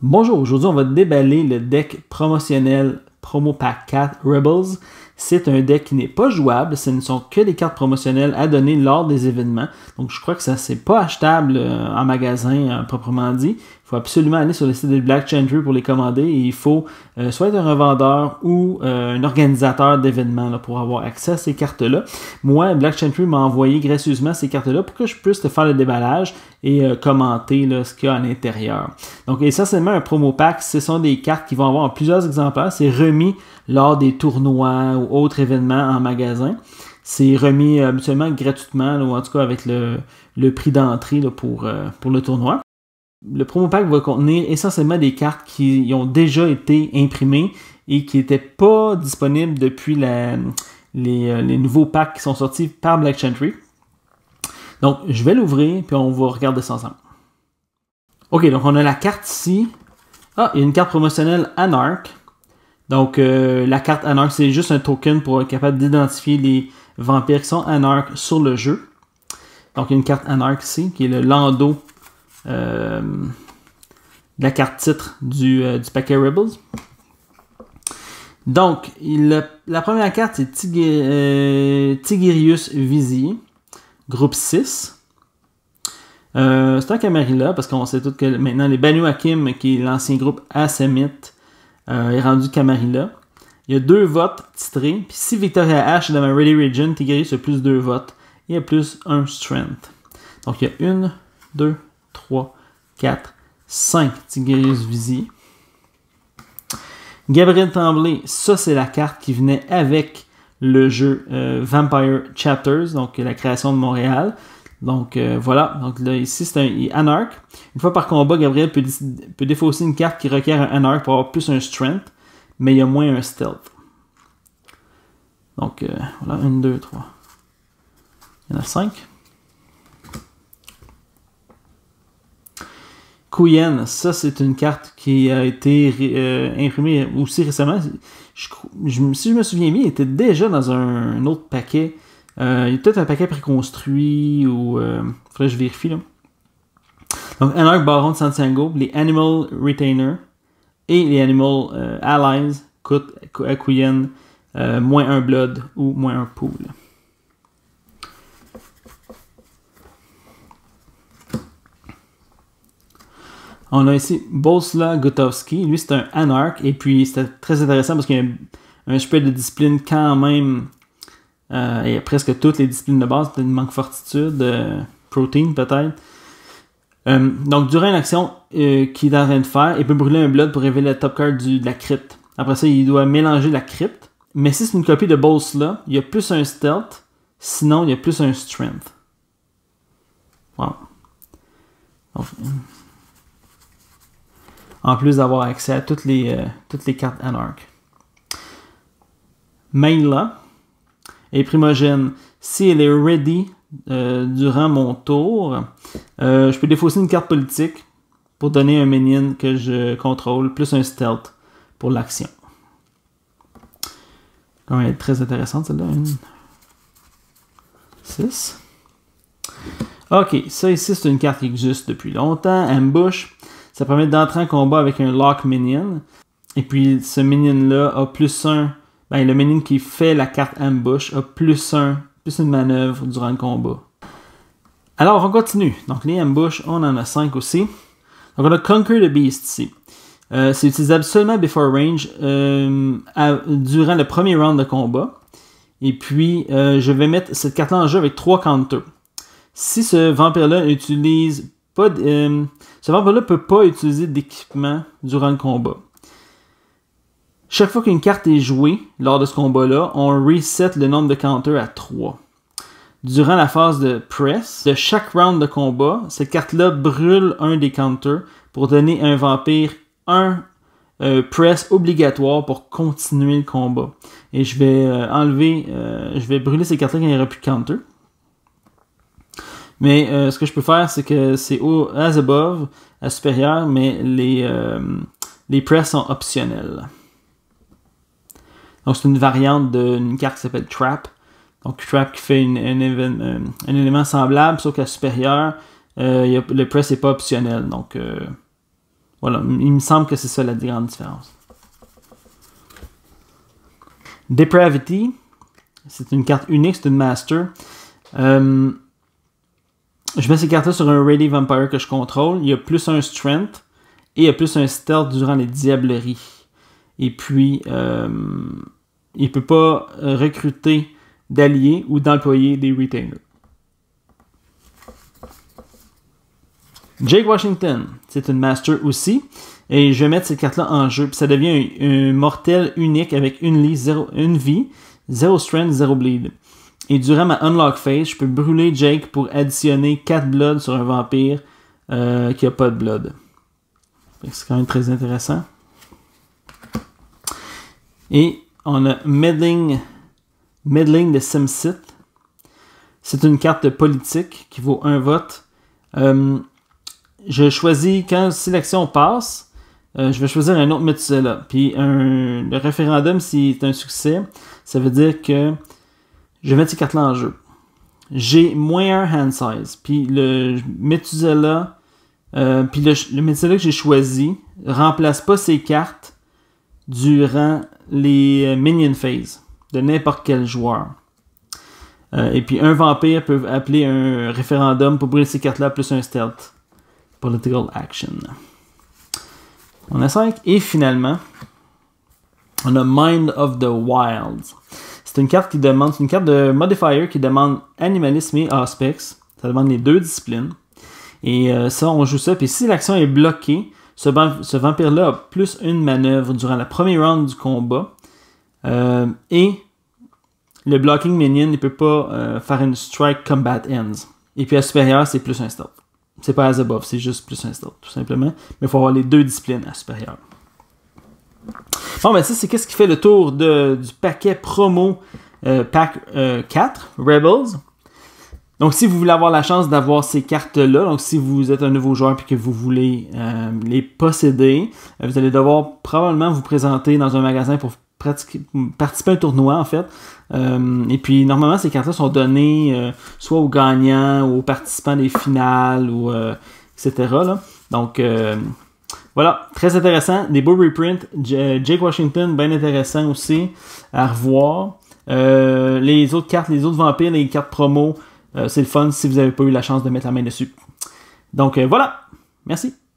Bonjour, aujourd'hui on va déballer le deck promotionnel Promo Pack 4 Rebels. C'est un deck qui n'est pas jouable, ce ne sont que des cartes promotionnelles à donner lors des événements. Donc je crois que ça c'est pas achetable euh, en magasin euh, proprement dit. Il faut absolument aller sur le site de Black Chantry pour les commander et il faut euh, soit être un revendeur ou un organisateur d'événements pour avoir accès à ces cartes-là. Moi, Black Chantry m'a envoyé gracieusement ces cartes-là pour que je puisse te faire le déballage et euh, commenter là, ce qu'il y a à l'intérieur. Donc essentiellement un promo pack, ce sont des cartes qui vont avoir plusieurs exemplaires. C'est remis lors des tournois ou autres événements en magasin. C'est remis euh, habituellement gratuitement, ou en tout cas avec le, prix d'entrée pour, euh, pour le tournoi. Le promo pack va contenir essentiellement des cartes qui ont déjà été imprimées et qui n'étaient pas disponibles depuis les, les, nouveaux packs qui sont sortis par Black Chantry, donc, je vais l'ouvrir, puis on va regarder ça ensemble. OK, donc on a la carte ici. Ah, il y a une carte promotionnelle Anarch. Donc, euh, la carte Anarch, c'est juste un token pour être capable d'identifier les vampires qui sont Anarch sur le jeu. Donc, il y a une carte Anarch ici, qui est le landau euh, de la carte titre du, euh, du paquet Rebels. Donc, il, la première carte, c'est Tigirius Vizier groupe 6. Euh, c'est un Camarilla, parce qu'on sait tous que maintenant, les Banu Hakim, qui est l'ancien groupe Asemite, euh, est rendu Camarilla. Il y a deux votes titrés, puis si Victoria H est dans ma Ready Region, Tigris a plus deux votes, il y a plus un Strength. Donc il y a une, deux, trois, quatre, cinq Tigris Visi. Gabriel Tremblay, ça c'est la carte qui venait avec le jeu euh, Vampire Chapters, donc la création de Montréal. Donc euh, voilà, donc ici c'est un Anarch. Une fois par combat, Gabriel peut, défausser une carte qui requiert un Anarch pour avoir plus un Strength, mais il y a moins un Stealth. Donc euh, voilà, 1, 2, 3. Il y en a 5. Kuyen, ça c'est une carte qui a été euh, imprimée aussi récemment. si je me souviens bien, il était déjà dans un, autre paquet. Euh, il y a peut-être un paquet préconstruit ou. Euh, faudrait que je vérifie là. Donc, Anarch Baron de Santiago, les Animal Retainer et les Animal Allies coûtent à Kuyen moins un Blood ou moins un Pool. On a ici Bosla Gutowski. Lui, c'est un anarch. Et puis, c'était très intéressant parce qu'il y a un, super de discipline quand même. il y a presque toutes les disciplines de base. Peut-être manque fortitude, de euh, protein peut-être. Euh, donc, durant une action euh, qu'il est en train de faire, il peut brûler un blood pour révéler la top card de la crypte. Après ça, il doit mélanger la crypte. Mais si c'est une copie de Bosla, il y a plus un stealth. Sinon, il y a plus un strength. Wow en plus d'avoir accès à toutes les, euh, toutes les cartes Anarch. Mainla et primogène. Si elle est ready euh, durant mon tour, euh, je peux défausser une carte politique pour donner un minion que je contrôle, plus un stealth pour l'action. Comme elle est très intéressante celle-là. 6. Ok, ça ici c'est une carte qui existe depuis longtemps, Ambush. Ça permet d'entrer en combat avec un lock minion. Et puis ce minion-là a plus un. Ben, le minion qui fait la carte ambush a plus un, plus une manœuvre durant le combat. Alors on continue. Donc les ambush, on en a 5 aussi. Donc on a Conquer the Beast ici. Euh, c'est utilisable seulement before range euh, durant le premier round de combat. Et puis, euh, je vais mettre cette carte en jeu avec trois counters. Si ce vampire-là utilise euh, ce vampire-là peut pas utiliser d'équipement durant le combat. Chaque fois qu'une carte est jouée lors de ce combat-là, on reset le nombre de counters à 3. Durant la phase de press, de chaque round de combat, cette carte-là brûle un des counters pour donner à un vampire un euh, press obligatoire pour continuer le combat. Et je vais euh, enlever, je vais brûler ces cartes-là quand il n'y aura plus de counters. Mais euh, ce que je peux faire, c'est que c'est as above, à supérieur, mais les, euh, les press sont optionnels. Donc c'est une variante d'une carte qui s'appelle Trap. Donc Trap qui fait euh, un élément semblable, sauf qu'à supérieur, le press n'est pas optionnel. Donc voilà, il me semble que c'est ça la grande différence. Depravity, c'est une carte unique, c'est une master. Je mets ces cartes-là sur un Ready Vampire que je contrôle. Il y a plus un Strength et il a plus un Stealth durant les Diableries. Et puis, euh, il ne peut pas recruter d'alliés ou d'employés des Retainers. Jake Washington, c'est une Master aussi. Et je vais mettre cette carte-là en jeu. ça devient un, mortel unique avec une, une vie, 0 strength, 0 bleed. Et durant ma Unlock Phase, je peux brûler Jake pour additionner 4 Bloods sur un vampire euh, qui a pas de Blood. C'est quand même très intéressant. Et on a Meddling, Meddling de Simsit. C'est une carte politique qui vaut un vote. Euh, je choisis, quand sélection passe, euh, je vais choisir un autre là Puis un, le référendum, si c'est un succès, ça veut dire que je vais mettre ces cartes-là en jeu. J'ai moins un hand size. Puis le Methuselah, euh, puis le, que j'ai choisi remplace pas ces cartes durant les euh, minion phase de n'importe quel joueur. Euh, et puis un vampire peut appeler un référendum pour brûler ces cartes-là plus un stealth. Political action. On a 5. Et finalement, on a Mind of the Wilds. C'est une carte qui demande, une carte de modifier qui demande animalisme et aspects. Ça demande les deux disciplines. Et euh, ça, on joue ça. Puis si l'action est bloquée, ce, vampire-là a plus une manœuvre durant la première round du combat. Euh, et le blocking minion ne peut pas euh, faire une strike combat ends. Et puis à supérieur, c'est plus un stop. C'est pas as above, c'est juste plus un stop, tout simplement. Mais il faut avoir les deux disciplines à supérieur. Bon, ben ça, c'est qu'est-ce qui fait le tour du paquet promo euh, pack 4, euh, Rebels. Donc, si vous voulez avoir la chance d'avoir ces cartes-là, donc si vous êtes un nouveau joueur et que vous voulez euh, les posséder, vous allez devoir probablement vous présenter dans un magasin pour participer à un tournoi, en fait. et puis, normalement, ces cartes-là sont données soit aux gagnants, ou aux participants des finales, ou etc. Là. Donc, voilà, très intéressant. Des beaux reprints. Euh, Jake Washington, bien intéressant aussi à revoir. Euh, les autres cartes, les autres vampires, les cartes promo, euh, c'est le fun si vous n'avez pas eu la chance de mettre la main dessus. Donc voilà, merci.